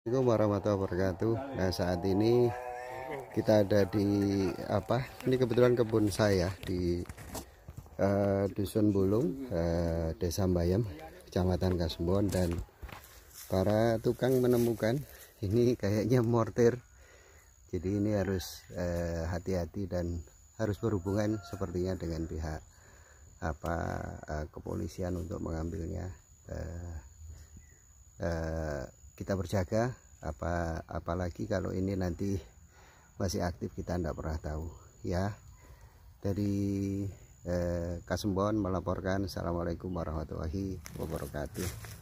Assalamualaikum warahmatullahi wabarakatuh. Nah saat ini kita ada di apa? Ini kebetulan kebun saya di uh, dusun Bulung, uh, desa Bayam, kecamatan Kasembon dan para tukang menemukan ini kayaknya mortir. Jadi ini harus eh, hati-hati uh, dan harus berhubungan sepertinya dengan pihak apa uh, kepolisian untuk mengambilnya. Uh, uh, kita berjaga apa apalagi kalau ini nanti masih aktif kita tidak pernah tahu ya dari eh, Kasembon melaporkan Assalamualaikum warahmatullahi wabarakatuh